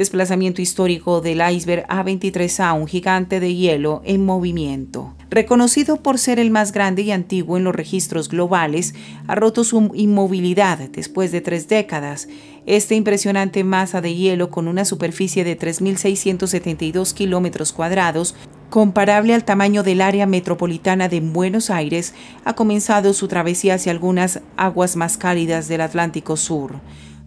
desplazamiento histórico del iceberg A23A, un gigante de hielo en movimiento. Reconocido por ser el más grande y antiguo en los registros globales, ha roto su inmovilidad después de tres décadas. Esta impresionante masa de hielo con una superficie de 3.672 kilómetros cuadrados comparable al tamaño del área metropolitana de Buenos Aires, ha comenzado su travesía hacia algunas aguas más cálidas del Atlántico Sur.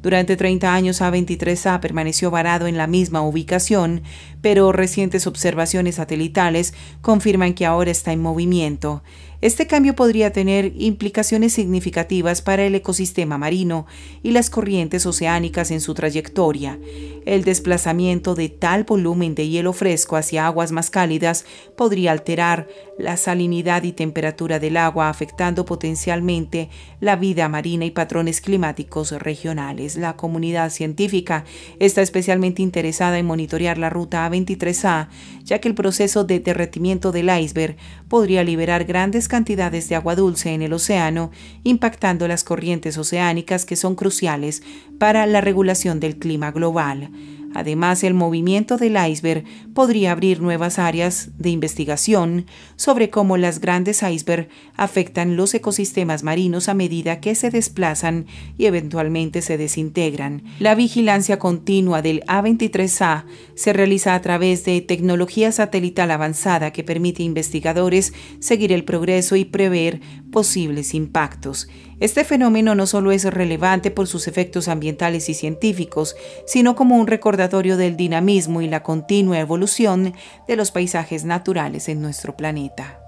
Durante 30 años A23A permaneció varado en la misma ubicación, pero recientes observaciones satelitales confirman que ahora está en movimiento. Este cambio podría tener implicaciones significativas para el ecosistema marino y las corrientes oceánicas en su trayectoria. El desplazamiento de tal volumen de hielo fresco hacia aguas más cálidas podría alterar la salinidad y temperatura del agua, afectando potencialmente la vida marina y patrones climáticos regionales. La comunidad científica está especialmente interesada en monitorear la ruta A23A, ya que el proceso de derretimiento del iceberg podría liberar grandes cantidades de agua dulce en el océano, impactando las corrientes oceánicas que son cruciales para la regulación del clima global. Además, el movimiento del iceberg podría abrir nuevas áreas de investigación sobre cómo las grandes iceberg afectan los ecosistemas marinos a medida que se desplazan y eventualmente se desintegran. La vigilancia continua del A23A se realiza a través de tecnología satelital avanzada que permite a investigadores seguir el progreso y prever posibles impactos. Este fenómeno no solo es relevante por sus efectos ambientales y científicos, sino como un recordatorio del dinamismo y la continua evolución de los paisajes naturales en nuestro planeta.